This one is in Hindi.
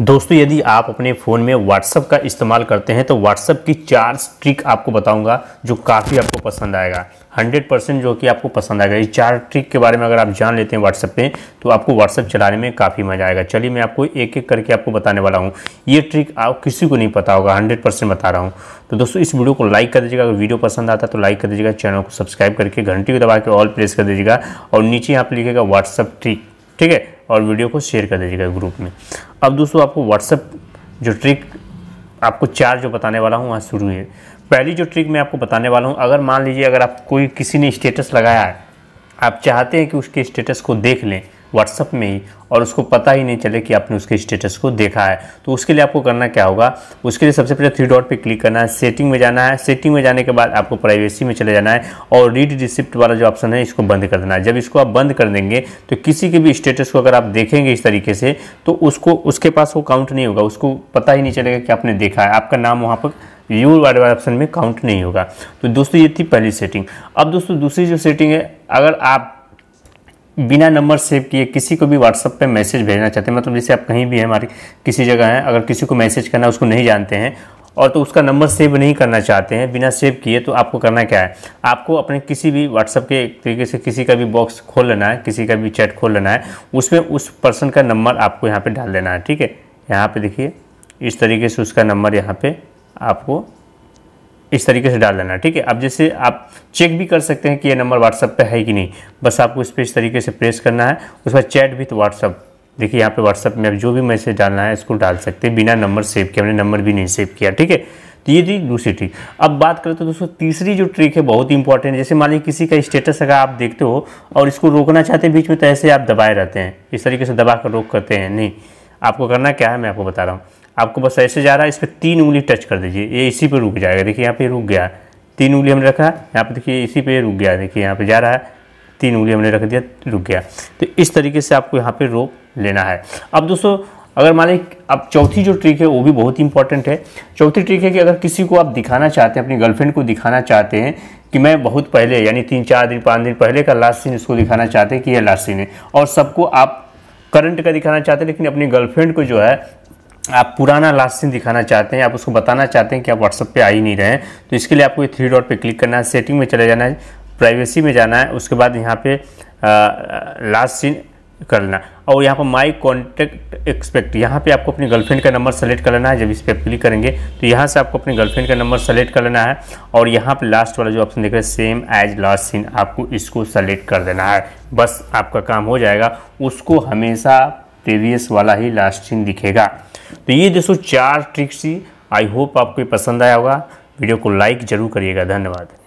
दोस्तों यदि आप अपने फ़ोन में व्हाट्सअप का इस्तेमाल करते हैं तो व्हाट्सअप की चार ट्रिक आपको बताऊंगा जो काफ़ी आपको पसंद आएगा 100 परसेंट जो कि आपको पसंद आएगा ये चार ट्रिक के बारे में अगर आप जान लेते हैं व्हाट्सअप पे तो आपको व्हाट्सअप चलाने में काफ़ी मज़ा आएगा चलिए मैं आपको एक एक करके आपको बताने वाला हूँ ये ट्रिक आप किसी को नहीं पता होगा हंड्रेड बता रहा हूँ तो दोस्तों इस वीडियो को लाइक कर दीजिएगा अगर वीडियो पसंद आता है तो लाइक कर दीजिएगा चैनल को सब्सक्राइब करके घंटी को दबा के ऑल प्रेस कर दीजिएगा और नीचे यहाँ पर लिखेगा व्हाट्सअप ट्रिक ठीक है और वीडियो को शेयर कर दीजिएगा ग्रुप में अब दोस्तों आपको व्हाट्सअप जो ट्रिक आपको चार जो बताने वाला हूँ वहाँ शुरू है पहली जो ट्रिक मैं आपको बताने वाला हूँ अगर मान लीजिए अगर आप कोई किसी ने स्टेटस लगाया है आप चाहते हैं कि उसके स्टेटस को देख लें व्हाट्सअप में ही और उसको पता ही नहीं चले कि आपने उसके स्टेटस को देखा है तो उसके लिए आपको करना क्या होगा उसके लिए सबसे पहले थ्री डॉट पे क्लिक करना है सेटिंग में जाना है सेटिंग में जाने के बाद आपको प्राइवेसी में चले जाना है और रीड रिसिप्ट वाला जो ऑप्शन है इसको बंद कर देना है जब इसको आप बंद कर देंगे तो किसी के भी स्टेटस को अगर आप देखेंगे इस तरीके से तो उसको उसके पास वो काउंट नहीं होगा उसको पता ही नहीं चलेगा कि आपने देखा है आपका नाम वहाँ पर यू वाले ऑप्शन में काउंट नहीं होगा तो दोस्तों ये थी पहली सेटिंग अब दोस्तों दूसरी जो सेटिंग है अगर आप बिना नंबर सेव किए किसी को भी व्हाट्सअप पे मैसेज भेजना चाहते हैं मतलब जैसे आप कहीं भी हैं हमारी किसी जगह हैं अगर किसी को मैसेज करना है उसको नहीं जानते हैं और तो उसका नंबर सेव नहीं करना चाहते हैं बिना सेव किए तो आपको करना क्या है आपको अपने किसी भी व्हाट्सअप के तरीके से किसी का भी बॉक्स खोल लेना है किसी का भी चैट खोल लेना है उसमें उस पर्सन का नंबर आपको यहाँ पर डाल देना है ठीक है यहाँ पर देखिए इस तरीके से उसका नंबर यहाँ पर आपको इस तरीके से डाल देना ठीक है अब जैसे आप चेक भी कर सकते हैं कि ये नंबर व्हाट्सअप पे है कि नहीं बस आपको इस पर इस तरीके से प्रेस करना है उसके बाद चैट विथ व्हाट्सअप देखिए यहाँ पे व्हाट्सअप में आप जो भी मैसेज डालना है इसको डाल सकते हैं बिना नंबर सेव किया हमने नंबर भी नहीं सेव किया ठीक है तो ये थी दूसरी ट्रिक अब बात करें तो दोस्तों तीसरी जो ट्रिक है बहुत ही इंपॉर्टेंट जैसे मान लीजिए किसी का स्टेटस अगर आप देखते हो और इसको रोकना चाहते हैं बीच में तो ऐसे आप दबाए रहते हैं इस तरीके से दबा कर रोक करते हैं नहीं आपको करना क्या है मैं आपको बता रहा हूँ आपको बस ऐसे जा रहा है इस पर तीन उंगली टच कर दीजिए ये इसी पर रुक जाएगा देखिए यहाँ पे रुक गया तीन उंगली हमने रखा यहाँ पे देखिए इसी पे रुक गया देखिए यहाँ पे जा रहा है तीन उंगली हमने रख दिया रुक गया तो इस तरीके से आपको यहाँ पे रोप लेना है अब दोस्तों अगर मान लीजिए अब चौथी जो ट्रिक है वो भी बहुत इंपॉर्टेंट है चौथी ट्रिक है कि अगर किसी को आप दिखाना चाहते हैं अपनी गर्लफ्रेंड को दिखाना चाहते हैं कि मैं बहुत पहले यानी तीन चार दिन पाँच दिन पहले का लास्ट सीन उसको दिखाना चाहते हैं कि यह लास्ट सीन है और सबको आप करंट का दिखाना चाहते हैं लेकिन अपनी गर्लफ्रेंड को जो है आप पुराना लास्ट सीन दिखाना चाहते हैं आप उसको बताना चाहते हैं कि आप व्हाट्सअप पे आ ही नहीं रहे हैं तो इसके लिए आपको ये थ्री डॉट पे क्लिक करना है सेटिंग में चले जाना है प्राइवेसी में जाना है उसके बाद यहाँ पे लास्ट सीन कर लेना और यहाँ पर माई कॉन्टैक्ट एक्सपेक्ट यहाँ पे आपको अपनी गर्लफ्रेंड का नंबर सेलेक्ट कर लेना है जब इस पर क्लिक करेंगे तो यहाँ से आपको अपनी गर्लफ्रेंड का नंबर सेलेक्ट कर लेना है और यहाँ पे लास्ट वाला जो ऑप्शन देख रहे हैं सेम एज लास्ट सीन आपको इसको सेलेक्ट कर देना है बस आपका काम हो जाएगा उसको हमेशा प्रीवियस वाला ही लास्ट सीन दिखेगा तो ये दोस्तों चार ट्रिक्स थी आई होप आपको पसंद आया होगा वीडियो को लाइक ज़रूर करिएगा धन्यवाद